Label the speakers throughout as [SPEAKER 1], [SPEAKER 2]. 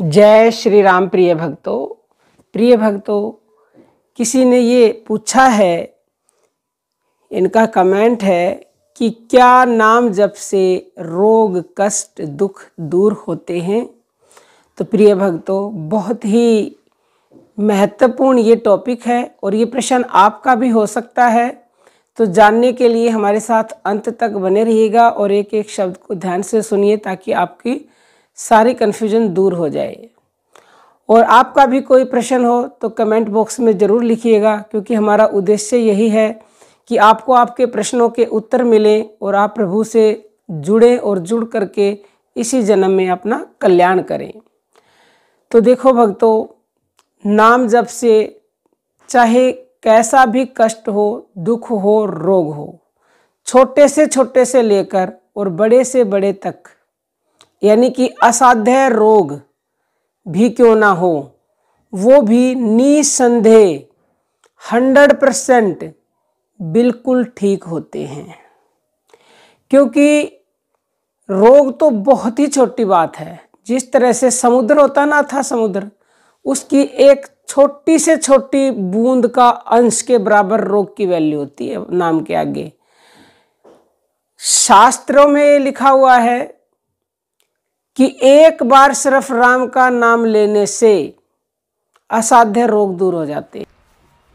[SPEAKER 1] जय श्री राम प्रिय भक्तों प्रिय भक्तों किसी ने ये पूछा है इनका कमेंट है कि क्या नाम जप से रोग कष्ट दुख दूर होते हैं तो प्रिय भक्तों बहुत ही महत्वपूर्ण ये टॉपिक है और ये प्रश्न आपका भी हो सकता है तो जानने के लिए हमारे साथ अंत तक बने रहिएगा और एक एक शब्द को ध्यान से सुनिए ताकि आपकी सारी कन्फ्यूजन दूर हो जाए और आपका भी कोई प्रश्न हो तो कमेंट बॉक्स में ज़रूर लिखिएगा क्योंकि हमारा उद्देश्य यही है कि आपको आपके प्रश्नों के उत्तर मिलें और आप प्रभु से जुड़ें और जुड़ करके इसी जन्म में अपना कल्याण करें तो देखो भक्तों नाम जब से चाहे कैसा भी कष्ट हो दुख हो रोग हो छोटे से छोटे से लेकर और बड़े से बड़े तक यानी कि असाध्य रोग भी क्यों ना हो वो भी निसंदेह हंड्रेड परसेंट बिल्कुल ठीक होते हैं क्योंकि रोग तो बहुत ही छोटी बात है जिस तरह से समुद्र होता ना था समुद्र उसकी एक छोटी से छोटी बूंद का अंश के बराबर रोग की वैल्यू होती है नाम के आगे शास्त्रों में लिखा हुआ है कि एक बार सिर्फ राम का नाम लेने से असाध्य रोग दूर हो जाते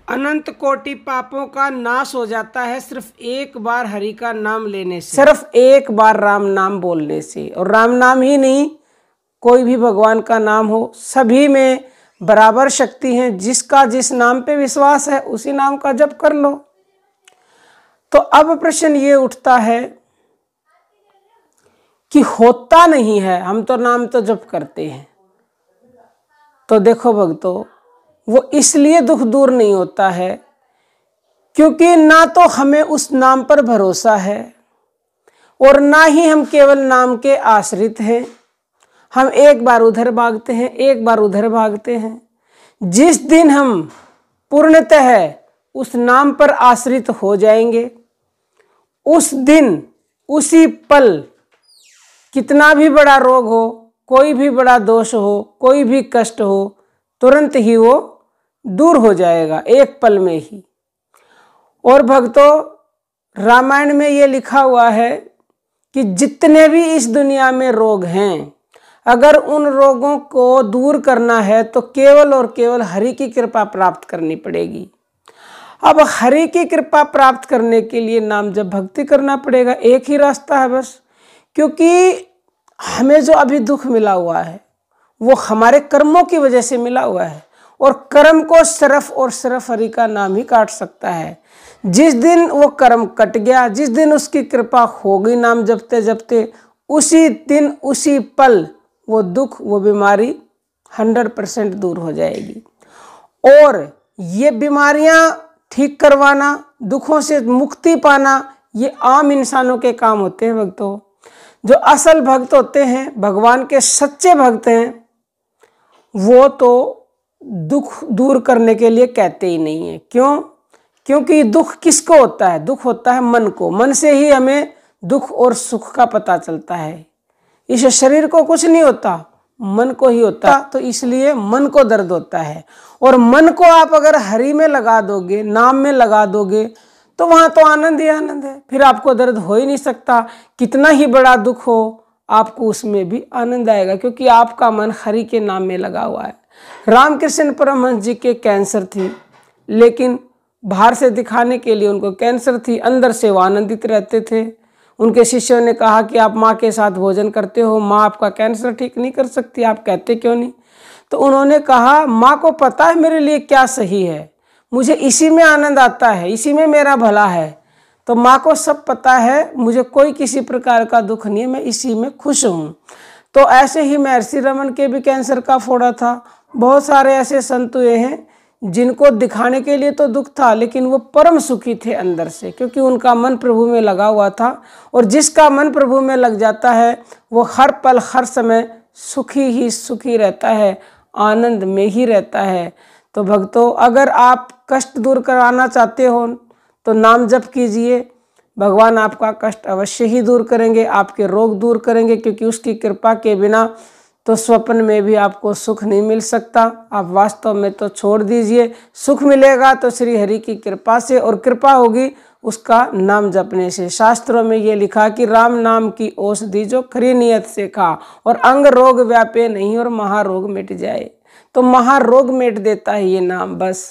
[SPEAKER 1] अनंत कोटि पापों का नाश हो जाता है सिर्फ एक बार हरि का नाम लेने से सिर्फ एक बार राम नाम बोलने से और राम नाम ही नहीं कोई भी भगवान का नाम हो सभी में बराबर शक्ति है जिसका जिस नाम पे विश्वास है उसी नाम का जप कर लो तो अब प्रश्न ये उठता है कि होता नहीं है हम तो नाम तो जप करते हैं तो देखो भक्तों वो इसलिए दुख दूर नहीं होता है क्योंकि ना तो हमें उस नाम पर भरोसा है और ना ही हम केवल नाम के आश्रित हैं हम एक बार उधर भागते हैं एक बार उधर भागते हैं जिस दिन हम पूर्णतः उस नाम पर आश्रित हो जाएंगे उस दिन उसी पल कितना भी बड़ा रोग हो कोई भी बड़ा दोष हो कोई भी कष्ट हो तुरंत ही वो दूर हो जाएगा एक पल में ही और भक्तों रामायण में ये लिखा हुआ है कि जितने भी इस दुनिया में रोग हैं अगर उन रोगों को दूर करना है तो केवल और केवल हरि की कृपा प्राप्त करनी पड़ेगी अब हरि की कृपा प्राप्त करने के लिए नाम जब भक्ति करना पड़ेगा एक ही रास्ता है बस क्योंकि हमें जो अभी दुख मिला हुआ है वो हमारे कर्मों की वजह से मिला हुआ है और कर्म को सिर्फ और सिर्फ हरि का नाम ही काट सकता है जिस दिन वो कर्म कट गया जिस दिन उसकी कृपा हो गई नाम जपते जपते उसी दिन उसी पल वो दुख वो बीमारी हंड्रेड परसेंट दूर हो जाएगी और ये बीमारियां ठीक करवाना दुखों से मुक्ति पाना ये आम इंसानों के काम होते हैं भक्तों जो असल भक्त होते हैं भगवान के सच्चे भक्त हैं वो तो दुख दूर करने के लिए कहते ही नहीं है क्यों क्योंकि दुख किसको होता है दुख होता है मन को मन से ही हमें दुख और सुख का पता चलता है इस शरीर को कुछ नहीं होता मन को ही होता तो इसलिए मन को दर्द होता है और मन को आप अगर हरी में लगा दोगे नाम में लगा दोगे तो वहाँ तो आनंद ही आनंद है फिर आपको दर्द हो ही नहीं सकता कितना ही बड़ा दुख हो आपको उसमें भी आनंद आएगा क्योंकि आपका मन हरि के नाम में लगा हुआ है रामकृष्ण परमहंस जी के कैंसर थी लेकिन बाहर से दिखाने के लिए उनको कैंसर थी अंदर से वो आनंदित रहते थे उनके शिष्यों ने कहा कि आप माँ के साथ भोजन करते हो माँ आपका कैंसर ठीक नहीं कर सकती आप कहते क्यों नहीं तो उन्होंने कहा माँ को पता है मेरे लिए क्या सही है मुझे इसी में आनंद आता है इसी में मेरा भला है तो माँ को सब पता है मुझे कोई किसी प्रकार का दुख नहीं है मैं इसी में खुश हूँ तो ऐसे ही महर्षि रमन के भी कैंसर का फोड़ा था बहुत सारे ऐसे संत हुए हैं जिनको दिखाने के लिए तो दुख था लेकिन वो परम सुखी थे अंदर से क्योंकि उनका मन प्रभु में लगा हुआ था और जिसका मन प्रभु में लग जाता है वो हर पल हर समय सुखी ही सुखी रहता है आनंद में ही रहता है तो भक्तों अगर आप कष्ट दूर कराना चाहते हो तो नाम जप कीजिए भगवान आपका कष्ट अवश्य ही दूर करेंगे आपके रोग दूर करेंगे क्योंकि उसकी कृपा के बिना तो स्वप्न में भी आपको सुख नहीं मिल सकता आप वास्तव में तो छोड़ दीजिए सुख मिलेगा तो श्री हरि की कृपा से और कृपा होगी उसका नाम जपने से शास्त्रों में ये लिखा कि राम नाम की औषधि जो खरी नियत से खा और अंग रोग व्यापे नहीं और महारोग मिट जाए तो महारोग मेट देता है ये नाम बस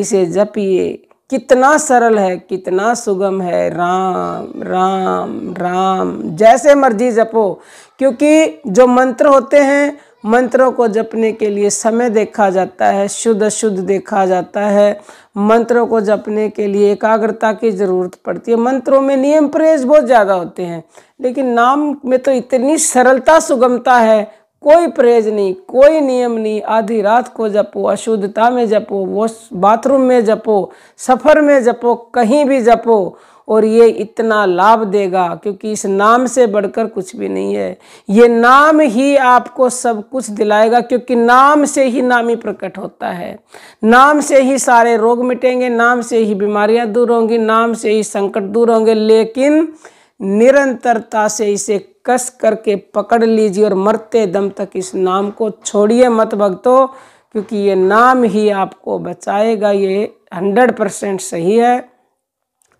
[SPEAKER 1] इसे जपिए कितना सरल है कितना सुगम है राम राम राम जैसे मर्जी जपो क्योंकि जो मंत्र होते हैं मंत्रों को जपने के लिए समय देखा जाता है शुद्ध अशुद्ध देखा जाता है मंत्रों को जपने के लिए एकाग्रता की ज़रूरत पड़ती है मंत्रों में नियम प्रेज बहुत ज़्यादा होते हैं लेकिन नाम में तो इतनी सरलता सुगमता है कोई परहेज नहीं कोई नियम नहीं आधी रात को जपो अशुद्धता में जपो वो बाथरूम में जपो सफ़र में जपो कहीं भी जपो और ये इतना लाभ देगा क्योंकि इस नाम से बढ़कर कुछ भी नहीं है ये नाम ही आपको सब कुछ दिलाएगा क्योंकि नाम से ही नामी प्रकट होता है नाम से ही सारे रोग मिटेंगे नाम से ही बीमारियां दूर होंगी नाम से ही संकट दूर होंगे लेकिन निरंतरता से इसे कस करके पकड़ लीजिए और मरते दम तक इस नाम को छोड़िए मत भगतो क्योंकि ये नाम ही आपको बचाएगा ये हंड्रेड परसेंट सही है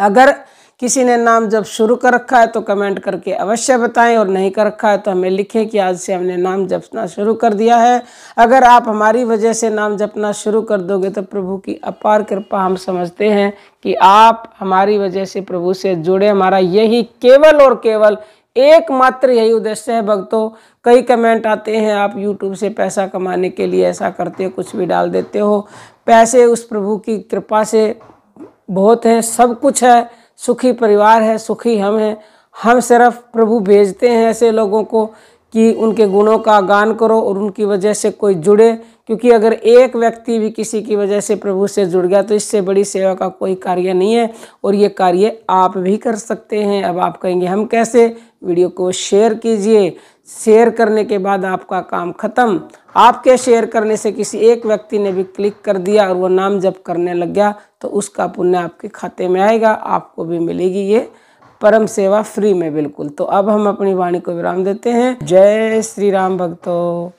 [SPEAKER 1] अगर किसी ने नाम जब शुरू कर रखा है तो कमेंट करके अवश्य बताएं और नहीं कर रखा है तो हमें लिखें कि आज से हमने नाम जपना शुरू कर दिया है अगर आप हमारी वजह से नाम जपना शुरू कर दोगे तो प्रभु की अपार कृपा हम समझते हैं कि आप हमारी वजह से प्रभु से जुड़े हमारा यही केवल और केवल एकमात्र यही उद्देश्य है भक्तों कई कमेंट आते हैं आप यूट्यूब से पैसा कमाने के लिए ऐसा करते हो कुछ भी डाल देते हो पैसे उस प्रभु की कृपा से बहुत हैं सब कुछ है सुखी परिवार है सुखी हम हैं हम सिर्फ प्रभु भेजते हैं ऐसे लोगों को कि उनके गुणों का गान करो और उनकी वजह से कोई जुड़े क्योंकि अगर एक व्यक्ति भी किसी की वजह से प्रभु से जुड़ गया तो इससे बड़ी सेवा का कोई कार्य नहीं है और ये कार्य आप भी कर सकते हैं अब आप कहेंगे हम कैसे वीडियो को शेयर कीजिए शेयर करने के बाद आपका काम खत्म आपके शेयर करने से किसी एक व्यक्ति ने भी क्लिक कर दिया और वो नाम जब करने लग गया तो उसका पुण्य आपके खाते में आएगा आपको भी मिलेगी ये परम सेवा फ्री में बिल्कुल तो अब हम अपनी वाणी को विराम देते हैं जय श्री राम भक्तों